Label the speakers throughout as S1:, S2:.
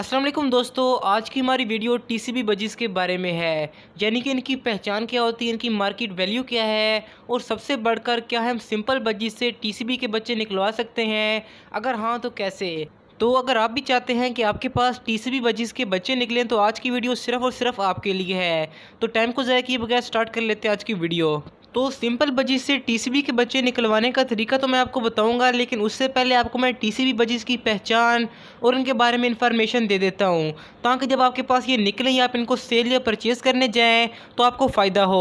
S1: अस्सलाम वालेकुम दोस्तों आज की हमारी वीडियो टीसीबी बजीज़ के बारे में है यानी कि इनकी पहचान क्या होती है इनकी मार्केट वैल्यू क्या है और सबसे बढ़कर क्या हम सिंपल बजीज़ से टीसीबी के बच्चे निकलवा सकते हैं अगर हाँ तो कैसे तो अगर आप भी चाहते हैं कि आपके पास टीसीबी बजीज़ के बच्चे निकलें तो आज की वीडियो सिर्फ और सिर्फ आपके लिए है तो टाइम को ज़्यादा किए बगैर स्टार्ट कर लेते हैं आज की वीडियो तो सिंपल बजीज से टीसीबी के बच्चे निकलवाने का तरीका तो मैं आपको बताऊंगा लेकिन उससे पहले आपको मैं टीसीबी बजीज की पहचान और इनके बारे में इंफॉर्मेशन दे देता हूं ताकि जब आपके पास ये निकलें या आप इनको सेल या परचेज़ करने जाएं तो आपको फ़ायदा हो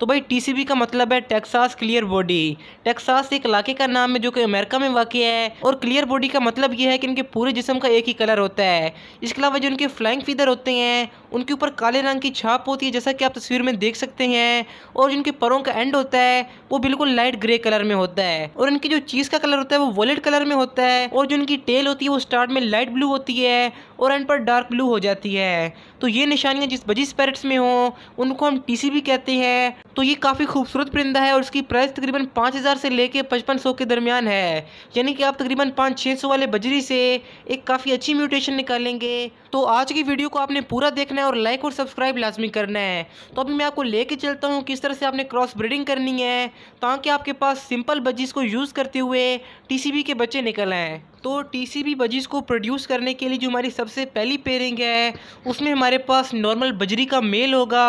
S1: तो भाई टीसीबी का मतलब है टेक्सास क्लियर बॉडी टेक्सास एक इलाके का नाम है जो कि अमेरिका में वाक़ है और क्लियर बॉडी का मतलब यह है कि इनके पूरे जिसम का एक ही कलर होता है इसके अलावा जो इनके फ्लाइंग फीदर होते हैं उनके ऊपर काले रंग की छाप होती है जैसा कि आप तस्वीर में देख सकते हैं और जिनके परों का एंड होता है वो बिल्कुल लाइट ग्रे कलर में होता है और इनकी जो चीज़ का कलर होता है वो वॉलेट कलर में होता है और जो इनकी टेल होती है वो स्टार्ट में लाइट ब्लू होती है और एंड पर डार्क ब्लू हो जाती है तो ये निशानियाँ जिस बजी स्पैरट्स में हों उनको हम टीसीबी कहते हैं तो ये काफ़ी खूबसूरत परिंदा है और इसकी प्राइस तकरीबन पाँच हज़ार से लेके पचपन सौ के दरमियान है यानी कि आप तकरीबन पाँच छः सौ वाले बजरी से एक काफ़ी अच्छी म्यूटेशन निकालेंगे तो आज की वीडियो को आपने पूरा देखना है और लाइक और सब्सक्राइब लाजमी करना है तो अभी मैं आपको कर चलता हूँ किस तरह से आपने क्रॉस ब्रीडिंग करनी है ताकि आपके पास सिंपल बजीज को यूज़ करते हुए बी के बच्चे निकल आएँ तो टी सी बी बजीज़ को प्रोड्यूस करने के लिए जो हमारी सबसे पहली पेयरिंग है उसमें हमारे पास नॉर्मल बजरी का मेल होगा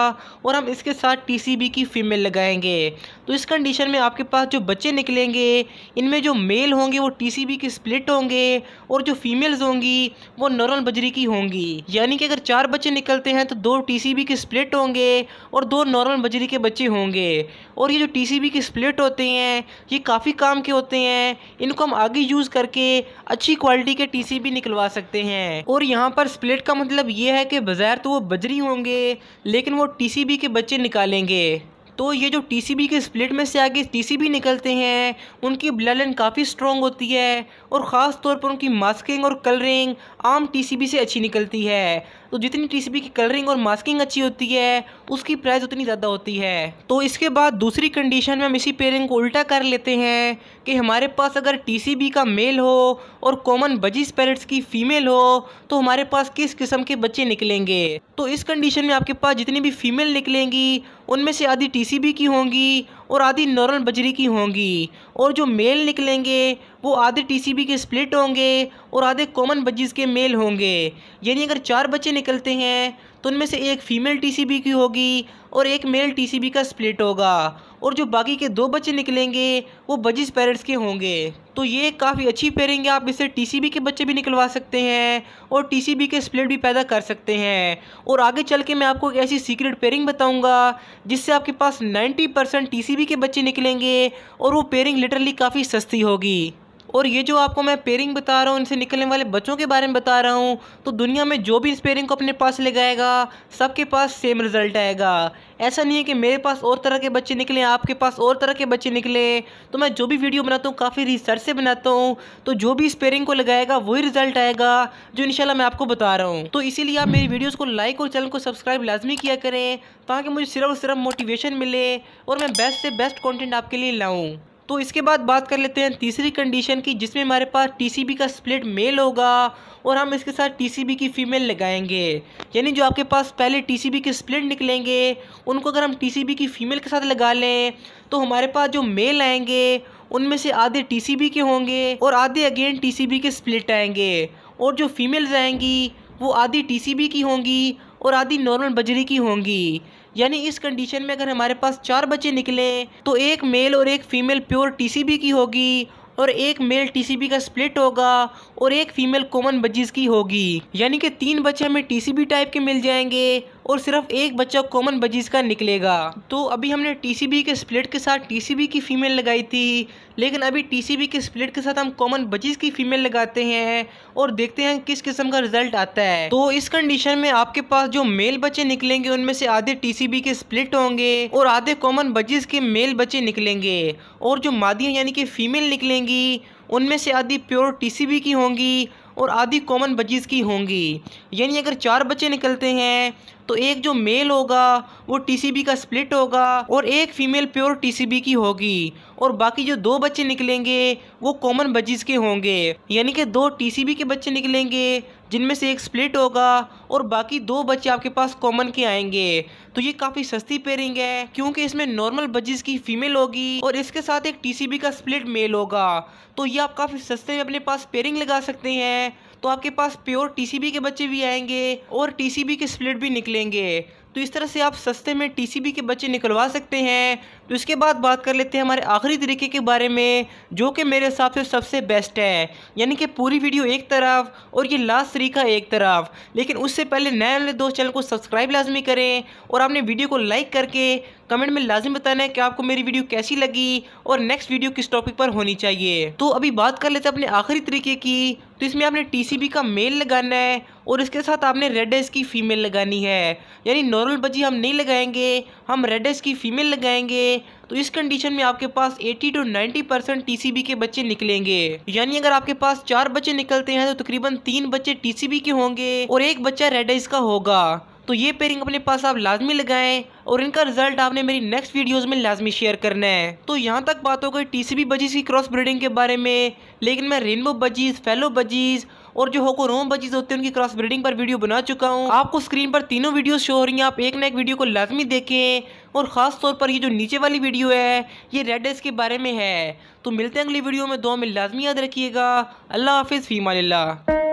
S1: और हम इसके साथ टी सी बी की फ़ीमेल लगाएंगे तो इस कंडीशन में आपके पास जो बच्चे निकलेंगे इनमें जो मेल होंगे वो टी सी बी की स्प्लिट होंगे और जो फीमेल्स होंगी वो नॉर्मल बजरी की होंगी यानी कि अगर चार बच्चे निकलते हैं तो दो टी सी बी के स्प्लिट होंगे और दो नॉर्मल बजरी के बच्चे होंगे और ये जो टी सी बी के स्प्लिट होते हैं ये काफ़ी काम के होते हैं इनको हम आगे यूज़ करके अच्छी क्वालिटी के भी निकलवा सकते हैं और यहाँ पर स्प्लिट का मतलब ये है कि बाजार तो वो बजरी होंगे लेकिन वो टीसीबी के बच्चे निकालेंगे तो ये जो बी के स्प्लिट में से आगे बी निकलते हैं उनकी ब्लड लाइन काफ़ी स्ट्रॉन्ग होती है और ख़ास तौर पर उनकी मास्किंग और कलरिंग आम बी से अच्छी निकलती है तो जितनी बी की कलरिंग और मास्किंग अच्छी होती है उसकी प्राइस उतनी ज़्यादा होती है तो इसके बाद दूसरी कंडीशन में हम इसी पेयरिंग को उल्टा कर लेते हैं कि हमारे पास अगर बी का मेल हो और कॉमन बजी स्पेरिट्स की फ़ीमेल हो तो हमारे पास किस किस्म के बच्चे निकलेंगे तो इस कंडीशन में आपके पास जितनी भी फीमेल निकलेंगी उनमें से आधी टीसीबी की होंगी और आधी नॉर्मल बजरी की होंगी और जो मेल निकलेंगे वो आधे टीसीबी के स्प्लिट होंगे और आधे कॉमन बजीज के मेल होंगे यानी अगर चार बच्चे निकलते हैं तो उनमें से एक फ़ीमेल टीसीबी की होगी और एक मेल टीसीबी का स्प्लिट होगा और जो बाकी के दो बच्चे निकलेंगे वो बजिज पेरेंट्स के होंगे तो ये काफ़ी अच्छी पेयरिंग है आप इससे टी के बच्चे भी निकलवा सकते हैं और टी के स्प्लिट भी पैदा कर सकते हैं और आगे चल के मैं आपको एक ऐसी सीक्रेट पेयरिंग बताऊँगा जिससे आपके पास नाइन्टी परसेंट टी बीबी के बच्चे निकलेंगे और वो पेयरिंग लिटरली काफ़ी सस्ती होगी और ये जो आपको मैं पेयरिंग बता रहा हूँ इनसे निकलने वाले बच्चों के बारे में बता रहा हूँ तो दुनिया में जो भी इस पेयरिंग को अपने पास ले जाएगा सबके पास सेम रिज़ल्ट आएगा ऐसा नहीं है कि मेरे पास और तरह के बच्चे निकले आपके पास और तरह के बच्चे निकले तो मैं जो भी वीडियो बनाता हूँ काफ़ी रिसर्च से बनाता हूँ तो जो भी इस पेयरिंग को लगाएगा वही रिज़ल्ट आएगा जो इनशाला मैं आपको बता रहा हूँ तो इसीलिए आप मेरी वीडियोज़ को लाइक और चैनल को सब्सक्राइब लाजमी किया करें ताकि मुझे सिर्फ और सिर्फ मोटिवेशन मिले और मैं बेस्ट से बेस्ट कॉन्टेंट आपके लिए लाऊँ तो इसके बाद बात कर लेते हैं तीसरी कंडीशन की जिसमें हमारे पास टी का स्प्लिट मेल होगा और हम इसके साथ टी की फ़ीमेल लगाएंगे यानी जो आपके पास पहले टीसीबी के स्प्लिट निकलेंगे उनको अगर हम टी की फ़ीमेल के साथ लगा लें तो हमारे पास जो मेल आएंगे उनमें से आधे टी के होंगे और आधे अगेन टी के स्प्लिट आएंगे और जो फीमेल्स आएंगी वो आधी टी की होंगी और आधी नॉर्मल बजरी की होंगी यानी इस कंडीशन में अगर हमारे पास चार बच्चे निकले तो एक मेल और एक फीमेल प्योर टीसीबी की होगी और एक मेल टीसीबी का स्प्लिट होगा और एक फीमेल कॉमन बजीज की होगी यानी कि तीन बच्चे हमें टीसीबी टाइप के मिल जाएंगे और सिर्फ एक बच्चा कॉमन बजीज का निकलेगा तो अभी हमने टीसीबी के स्प्लिट के साथ टीसीबी की फीमेल लगाई थी लेकिन अभी टीसीबी के स्प्लिट के साथ हम कॉमन बचीज की फीमेल लगाते हैं और देखते हैं किस किस्म का रिजल्ट आता है तो इस कंडीशन में आपके पास जो मेल बच्चे निकलेंगे उनमें से आधे टीसीबी के स्प्लिट होंगे और आधे कॉमन बचीज के मेल बच्चे निकलेंगे और जो मादियाँ यानी कि फीमेल निकलेंगी उनमें से आधी प्योर टी की होंगी और आधी कॉमन बजीज की होंगी यानी अगर चार बच्चे निकलते हैं तो एक जो मेल होगा वो टीसीबी का स्प्लिट होगा और एक फीमेल प्योर टीसीबी की होगी और बाकी जो दो बच्चे निकलेंगे वो कॉमन बजीज के होंगे यानी कि दो टीसीबी के बच्चे निकलेंगे जिनमें से एक स्प्लिट होगा और बाकी दो बच्चे आपके पास कॉमन के आएंगे तो ये काफ़ी सस्ती पेयरिंग है क्योंकि इसमें नॉर्मल बजीज की फीमेल होगी और इसके साथ एक टीसीबी का स्प्लिट मेल होगा तो ये आप काफ़ी सस्ते में अपने पास पेयरिंग लगा सकते हैं तो आपके पास प्योर टीसीबी के बच्चे भी आएंगे और टीसीबी के स्प्लिट भी निकलेंगे तो इस तरह से आप सस्ते में टीसीबी के बच्चे निकलवा सकते हैं तो इसके बाद बात कर लेते हैं हमारे आखिरी तरीके के बारे में जो कि मेरे हिसाब से सबसे बेस्ट है यानी कि पूरी वीडियो एक तरफ और ये लास्ट तरीका एक तरफ लेकिन उससे पहले नए दोस्त चैनल को सब्सक्राइब लाजमी करें और आपने वीडियो को लाइक करके कमेंट में लाजमी बताना है कि आपको मेरी वीडियो कैसी लगी और नेक्स्ट वीडियो किस टॉपिक पर होनी चाहिए तो अभी बात कर लेते हैं अपने आखिरी तरीके की तो इसमें आपने टी का मेल लगाना है और इसके साथ आपने रेडेस की फ़ीमेल लगानी है यानी नॉर्मल बजी हम नहीं लगाएंगे हम रेडेस की फ़ीमेल लगाएंगे तो इस कंडीशन में आपके पास 80 टू 90 परसेंट टी के बच्चे निकलेंगे यानी अगर आपके पास चार बच्चे निकलते हैं तो तकरीबन तीन बच्चे टी के होंगे और एक बच्चा रेडेस का होगा तो ये पेयरिंग अपने पास आप लाजमी लगाएं और इनका रिजल्ट आपने मेरी नेक्स्ट वीडियोस में लाजमी शेयर करना है तो यहाँ तक बात हो गई टीसीबी बजीज की क्रॉस ब्रीडिंग के बारे में लेकिन मैं रेनबो बजीज फेलो बजीज और जो होको रोम बचीज होते हैं उनकी क्रॉस ब्रीडिंग पर वीडियो बना चुका हूँ आपको स्क्रीन पर तीनों वीडियो शो हो रही हैं आप एक ना एक वीडियो को लाजमी देखें और ख़ास तौर पर ये जो नीचे वाली वीडियो है ये रेड एस के बारे में है तो मिलते हैं अगली वीडियो में दो में लाजमी याद रखिएगा अल्लाह हाफिज़ फ़ीमा